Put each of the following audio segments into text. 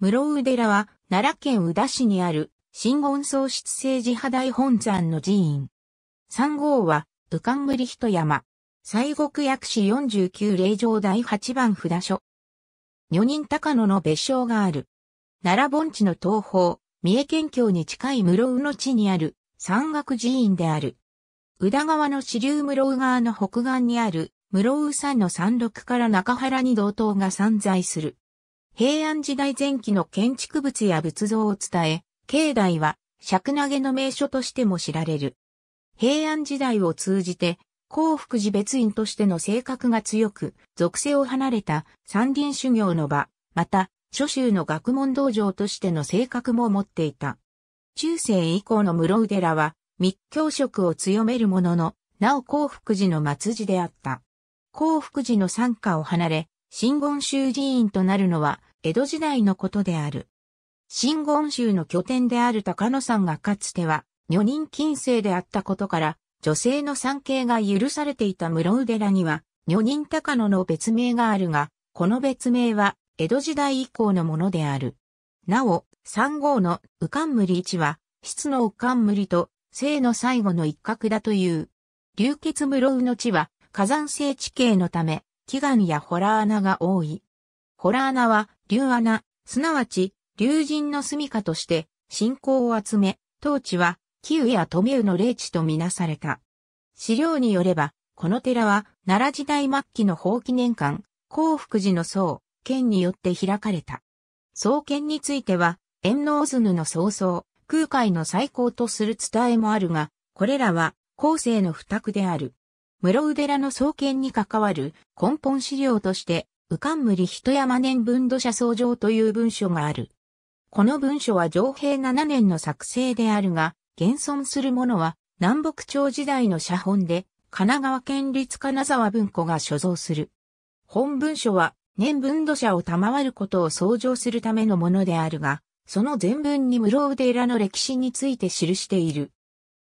室宇寺は、奈良県宇田市にある、新言創室政治派大本山の寺院。三号は、宇か森一人山。西国薬師49霊場第8番札所。女人高野の別称がある。奈良盆地の東方、三重県境に近い室宇の地にある、山岳寺院である。宇田川の支流室宇川の北岸にある、室宇山の山麓から中原に道東が散在する。平安時代前期の建築物や仏像を伝え、境内は尺投げの名所としても知られる。平安時代を通じて、幸福寺別院としての性格が強く、属性を離れた山林修行の場、また、諸州の学問道場としての性格も持っていた。中世以降の室宇寺は、密教職を強めるものの、なお幸福寺の末寺であった。幸福寺の参加を離れ、真言宗寺院となるのは、江戸時代のことである。真言宗の拠点である高野山がかつては、女人禁制であったことから、女性の産経が許されていた室生寺には、女人高野の別名があるが、この別名は、江戸時代以降のものである。なお、三号のうかんむり一は、質のうかんむりと、生の最後の一角だという。流血室生の地は、火山性地形のため、祈願やホラー穴が多い。ホラー穴は、竜穴、すなわち、竜神の住処として、信仰を集め、当地は、キウや富ウの霊地とみなされた。資料によれば、この寺は、奈良時代末期の法記年間、幸福寺の僧、県によって開かれた。創建については、遠能ヌの創造、空海の最高とする伝えもあるが、これらは、後世の不託である。室宇寺の創建に関わる根本資料として、うかんむり一山年分土砂創上という文書がある。この文書は上平7年の作成であるが、現存するものは南北朝時代の写本で、神奈川県立金沢文庫が所蔵する。本文書は年分土砂を賜ることを創造するためのものであるが、その全文に室いらの歴史について記している。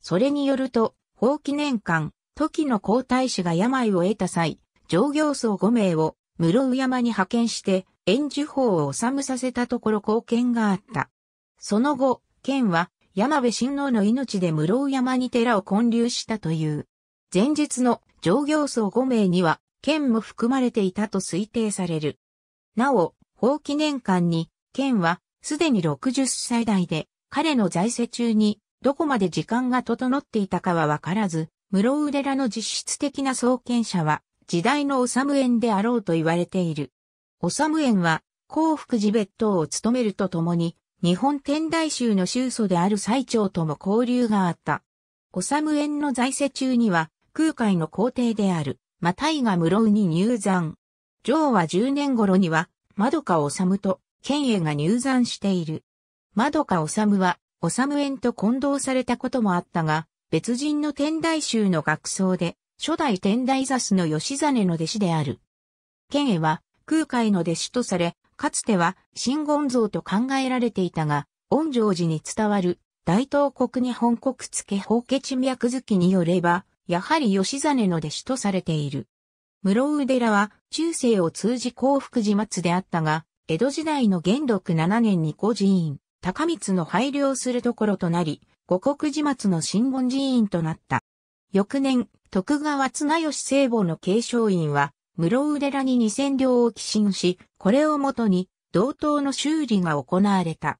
それによると、法記年間、時の皇太子が病を得た際、上行僧5名を室生山に派遣して、円助法を治させたところ貢献があった。その後、県は、山部親王の命で室生山に寺を建立したという。前日の上行僧5名には、県も含まれていたと推定される。なお、法記念館に、県は、すでに60歳代で、彼の在世中に、どこまで時間が整っていたかはわからず、室生寺の実質的な創建者は、時代の修務園であろうと言われている。修務園は、幸福寺別当を務めるとともに、日本天台宗の宗祖である最長とも交流があった。修園の在世中には、空海の皇帝である、マタイが室生に入山。上は10年頃には、窓か治と、県営が入山している。窓か治は、治園と混同されたこともあったが、別人の天台宗の学僧で、初代天台座主の吉真の弟子である。剣栄は空海の弟子とされ、かつては真言像と考えられていたが、恩城寺に伝わる大東国日本国付法家地脈月によれば、やはり吉真の弟子とされている。室生寺は中世を通じ幸福寺末であったが、江戸時代の元禄7年に古寺院、高光の配慮するところとなり、五国寺末の真言寺院となった。翌年、徳川綱吉聖母の継承院は、室腕らに二千両を寄進し、これをもとに、同等の修理が行われた。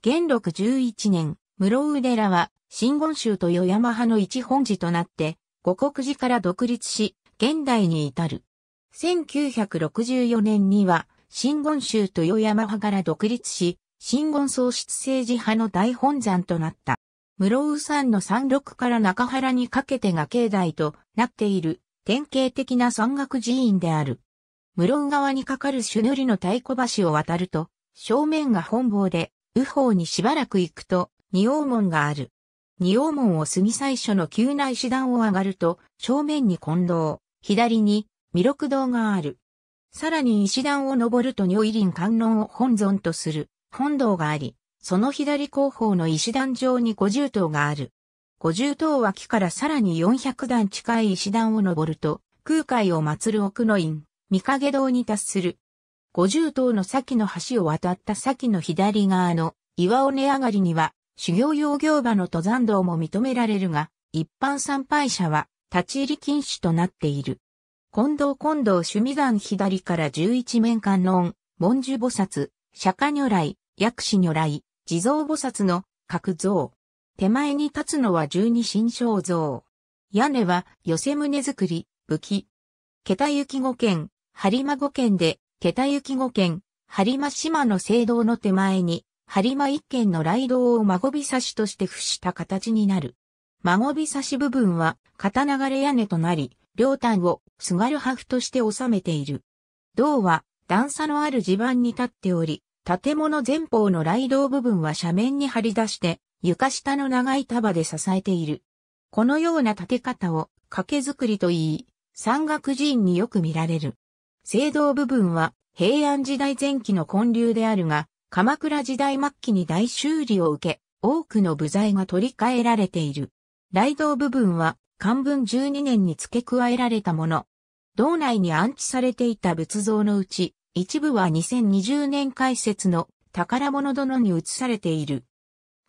元禄11年、室腕らは、新言宗と与山派の一本寺となって、五国寺から独立し、現代に至る。1964年には、新言宗と与山派から独立し、新言創出政治派の大本山となった。室生山の山麓から中原にかけてが境内となっている典型的な山岳寺院である。室生川にかかる朱塗りの太鼓橋を渡ると、正面が本坊で、右方にしばらく行くと、二王門がある。二王門を過ぎ最初の急な石段を上がると、正面に近道、左に弥勒堂がある。さらに石段を登ると如意林観音を本尊とする本堂があり、その左後方の石段上に五十頭がある。五十頭脇からさらに四百段近い石段を登ると、空海を祀る奥の院、三影堂に達する。五十頭の先の橋を渡った先の左側の岩尾根上がりには、修行用行場の登山道も認められるが、一般参拝者は立ち入り禁止となっている。近藤近藤趣味山左から十一面観音、文殊菩薩、釈迦如来、薬師如来、地蔵菩薩の角像。手前に立つのは十二神将像。屋根は寄せ胸作り、武器。桁雪五軒、張間五軒で、桁雪五軒、張間島の聖堂の手前に、張間一軒の雷道を孫び差しとして付した形になる。孫び差し部分は、片流れ屋根となり、両端を津軽破風として収めている。銅は段差のある地盤に立っており、建物前方の雷道部分は斜面に張り出して、床下の長い束で支えている。このような建て方を掛け作りと言い、山岳寺院によく見られる。聖堂部分は平安時代前期の建立であるが、鎌倉時代末期に大修理を受け、多くの部材が取り替えられている。雷道部分は漢文12年に付け加えられたもの。道内に安置されていた仏像のうち、一部は2020年開設の宝物殿に移されている。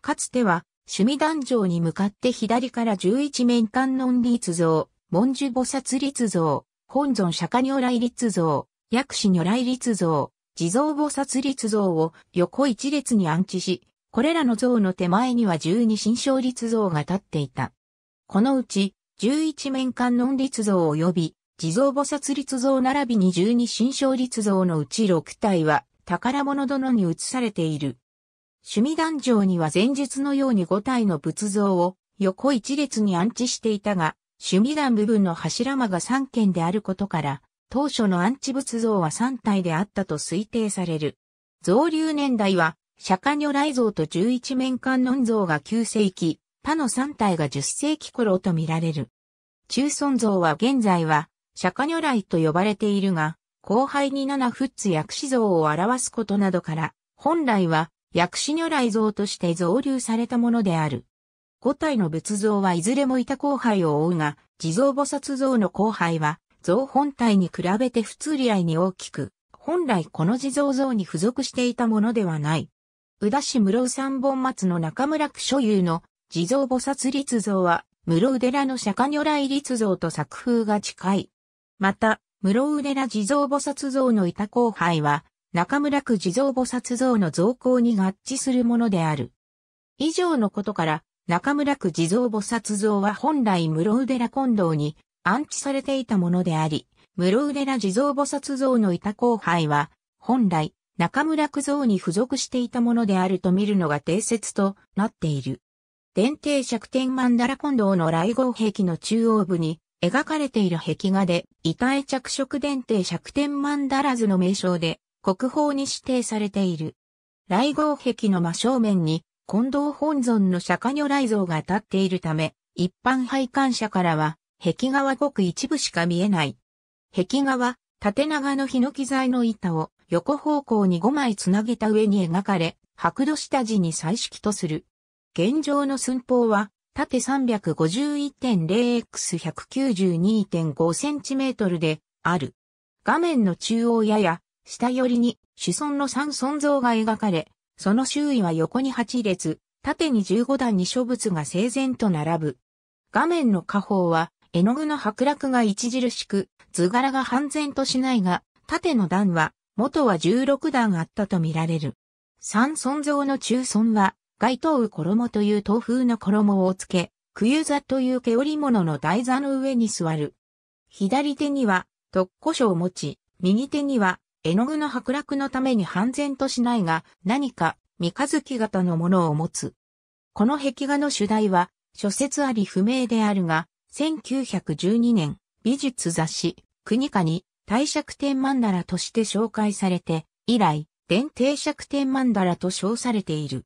かつては、趣味壇上に向かって左から11面観音立像、文殊菩薩立像、本尊釈迦如来立像、薬師如来立像、地蔵菩薩立像を横一列に安置し、これらの像の手前には12新章立像が立っていた。このうち、11面観音立像及び地蔵菩薩立像並びに十二神将立像のうち六体は宝物殿に移されている。趣味壇上には前述のように五体の仏像を横一列に安置していたが、趣味壇部分の柱間が三軒であることから、当初の安置仏像は三体であったと推定される。造流年代は、釈迦如来像と十一面観音像が九世紀、他の三体が十世紀頃と見られる。中尊像は現在は、釈迦如来と呼ばれているが、後輩に七仏薬師像を表すことなどから、本来は薬師如来像として造立されたものである。五体の仏像はいずれもいた後輩を追うが、地蔵菩薩像の後輩は、像本体に比べて不通り合いに大きく、本来この地蔵像に付属していたものではない。宇田市室三本松の中村区所有の地蔵菩薩立像は、室宇寺の釈迦如来立像と作風が近い。また、室浦ら地蔵菩薩像の板後輩は、中村区地蔵菩薩像の造行に合致するものである。以上のことから、中村区地蔵菩薩像は本来室浦ら近藤に安置されていたものであり、室浦ら地蔵菩薩像の板後輩は、本来、中村区像に付属していたものであると見るのが定説となっている。伝帝釈天曼荼羅近藤の来合壁の中央部に、描かれている壁画で、板絵着色伝定釈天曼荼らずの名称で、国宝に指定されている。雷号壁の真正面に、近藤本尊の釈迦如来像が立っているため、一般拝観者からは、壁画はごく一部しか見えない。壁画は、縦長のヒ材の板を横方向に5枚つなげた上に描かれ、白土下地に彩色とする。現状の寸法は縦 351.0x192.5cm である。画面の中央やや下寄りに子孫の三尊像が描かれ、その周囲は横に8列、縦に15段に書物が整然と並ぶ。画面の下方は絵の具の剥落が著しく、図柄が半然としないが、縦の段は元は16段あったとみられる。三尊像の中尊は外頭衣という豆腐の衣をつけ、冬座という毛織物の台座の上に座る。左手には、特古書を持ち、右手には、絵の具の剥落のために半然としないが、何か、三日月型のものを持つ。この壁画の主題は、諸説あり不明であるが、1912年、美術雑誌、国家に、大尺天曼荼羅として紹介されて、以来、伝帝尺天曼荼羅と称されている。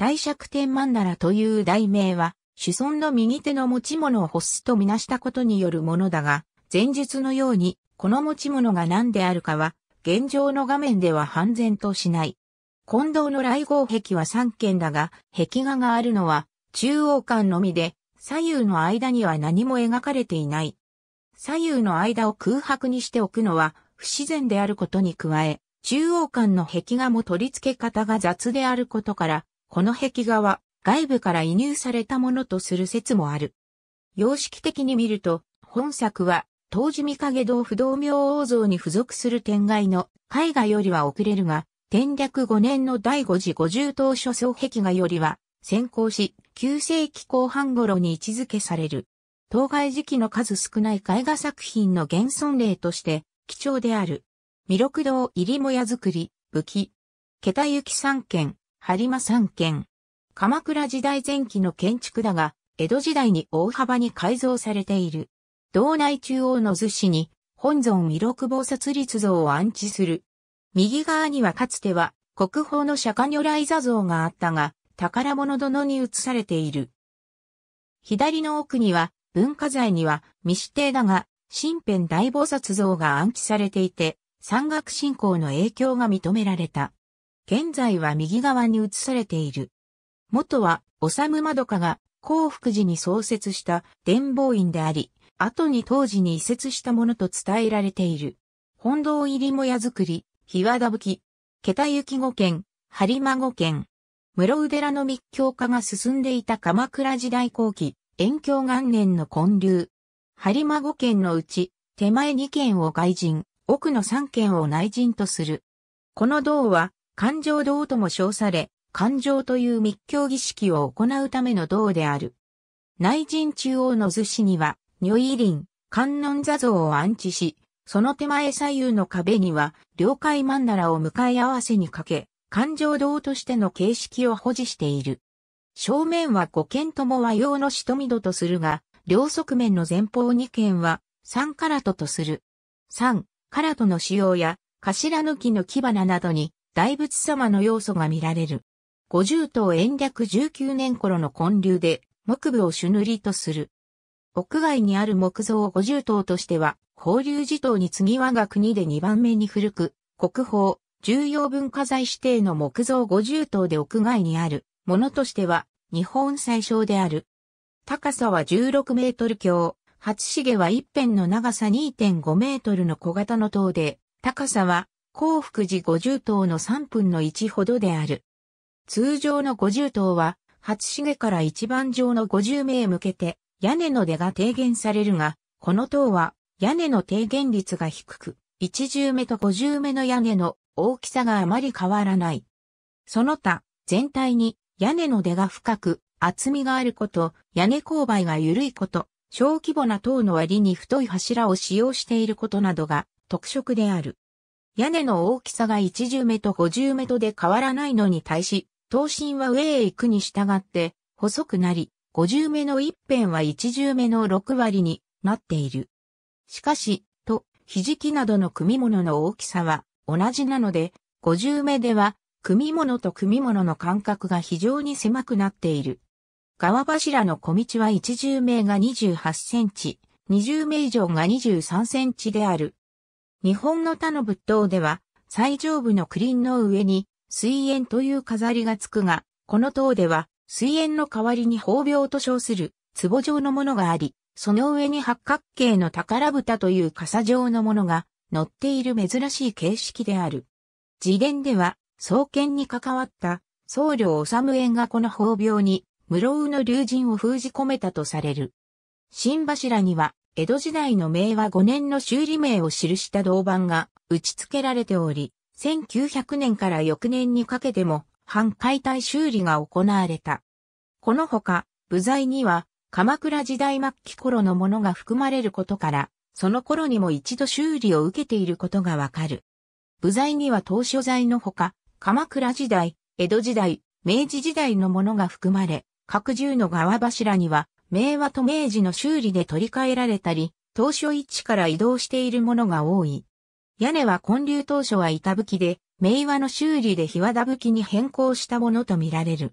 大尺天曼荼羅という題名は、主尊の右手の持ち物を欲すとみなしたことによるものだが、前述のように、この持ち物が何であるかは、現状の画面では判然としない。近藤の来号壁は三件だが、壁画があるのは、中央間のみで、左右の間には何も描かれていない。左右の間を空白にしておくのは、不自然であることに加え、中央間の壁画も取り付け方が雑であることから、この壁画は外部から移入されたものとする説もある。様式的に見ると、本作は、当時三影堂不動明王像に付属する天外の絵画よりは遅れるが、天略5年の第5次五重等所層壁画よりは先行し、9世紀後半頃に位置づけされる。当該時期の数少ない絵画作品の現存例として貴重である。弥勒堂入りも屋作り、武器。桁行き三軒、播磨三県。鎌倉時代前期の建築だが、江戸時代に大幅に改造されている。道内中央の図紙に、本尊弥勒菩薩立像を安置する。右側にはかつては、国宝の釈迦如来座像があったが、宝物殿に移されている。左の奥には、文化財には未指定だが、新編大菩薩像が安置されていて、山岳信仰の影響が認められた。現在は右側に移されている。元は、おさむまどかが、幸福寺に創設した伝法院であり、後に当時に移設したものと伝えられている。本堂入りもや作り、日和田吹き、桁はりま張けん、室宇寺の密教化が進んでいた鎌倉時代後期、延教元年のりま張けんのうち、手前2県を外人、奥の3県を内人とする。この道は、感情道とも称され、感情という密教儀式を行うための道である。内陣中央の図紙には、如意輪、観音座像を安置し、その手前左右の壁には、領海曼荼羅を向かい合わせにかけ、感情道としての形式を保持している。正面は五軒とも和洋のしとみどとするが、両側面の前方二軒は三カラトとする。三、カラトの使用や、頭抜きの木花などに大仏様の要素が見られる。五十頭延暦十九年頃の建立で木部を主塗りとする。屋外にある木造五十頭としては、法隆寺島に次我が国で2番目に古く、国宝、重要文化財指定の木造五十頭で屋外にあるものとしては、日本最小である。高さは16メートル強、初重は一辺の長さ2.5メートルの小型の塔で、高さは幸福寺50頭の3分の1ほどである。通常の50頭は、初茂から一番上の50名向けて、屋根の出が低減されるが、この塔は、屋根の低減率が低く、10目と50目の屋根の大きさがあまり変わらない。その他、全体に屋根の出が深く、厚みがあること、屋根勾配が緩いこと、小規模な塔の割に太い柱を使用していることなどが特色である。屋根の大きさが10目と50目とで変わらないのに対し、刀身は上へ行くに従って細くなり、50目の一辺は10目の6割になっている。しかし、と、ひじきなどの組物の大きさは同じなので、50目では組物と組物の間隔が非常に狭くなっている。川柱の小道は10目が28センチ、20目以上が23センチである。日本の他の仏塔では、最上部のクリンの上に、水煙という飾りがつくが、この塔では、水煙の代わりに宝病と称する、壺状のものがあり、その上に八角形の宝蓋という傘状のものが、乗っている珍しい形式である。自伝では、創建に関わった僧侶治縁がこの宝病に、室生の竜神を封じ込めたとされる。新柱には、江戸時代の明和5年の修理名を記した銅板が打ち付けられており、1900年から翌年にかけても半解体修理が行われた。このほか、部材には鎌倉時代末期頃のものが含まれることから、その頃にも一度修理を受けていることがわかる。部材には当初材のほか、鎌倉時代、江戸時代、明治時代のものが含まれ、各銃の側柱には明和と明治の修理で取り替えられたり、当初位置から移動しているものが多い。屋根は建立当初は板吹きで、明和の修理で日和田吹きに変更したものとみられる。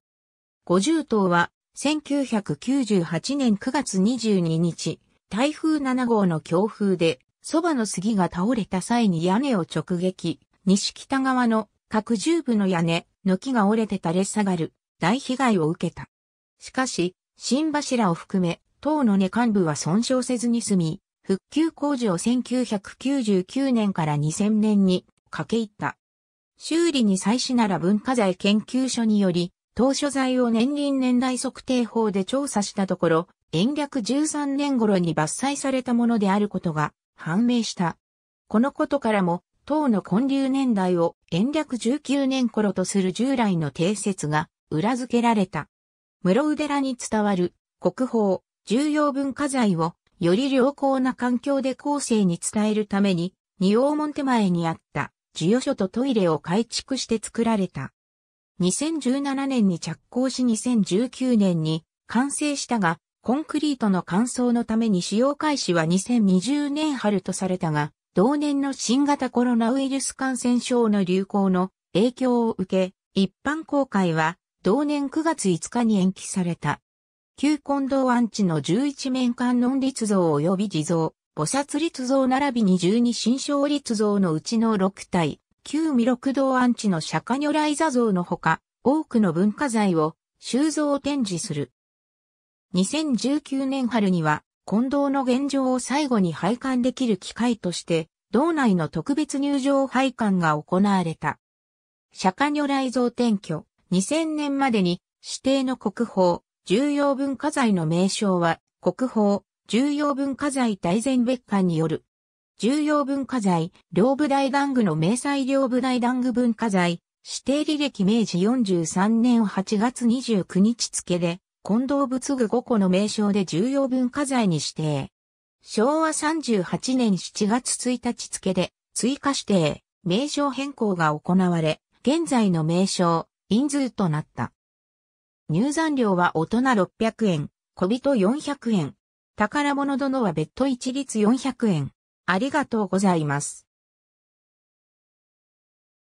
五重塔は、1998年9月22日、台風7号の強風で、そばの杉が倒れた際に屋根を直撃、西北側の各重部の屋根、の木が折れて垂れ下がる、大被害を受けた。しかし、新柱を含め、党の根幹部は損傷せずに済み、復旧工事を1999年から2000年に駆け入った。修理に際しなら文化財研究所により、当所在を年輪年代測定法で調査したところ、延暦13年頃に伐採されたものであることが判明した。このことからも、党の混流年代を延暦19年頃とする従来の定説が裏付けられた。室生寺に伝わる国宝、重要文化財をより良好な環境で後世に伝えるために、仁王門手前にあった授与所とトイレを改築して作られた。2017年に着工し2019年に完成したが、コンクリートの乾燥のために使用開始は2020年春とされたが、同年の新型コロナウイルス感染症の流行の影響を受け、一般公開は同年9月5日に延期された。旧近藤安置の11面観音立像及び地蔵、菩薩立像並びに12新章立像のうちの6体、旧弥六堂安置の釈迦如来座像のほか、多くの文化財を収蔵展示する。2019年春には、近藤の現状を最後に拝観できる機会として、道内の特別入場拝観が行われた。釈迦如来像転居、2000年までに指定の国宝、重要文化財の名称は、国宝、重要文化財大全別館による。重要文化財、両部大玩具の明細両部大玩具文化財、指定履歴明治43年8月29日付で、近藤仏具5個の名称で重要文化財に指定。昭和38年7月1日付で、追加指定、名称変更が行われ、現在の名称、人数となった。入山料は大人600円、小人400円。宝物殿は別途一律400円。ありがとうございます。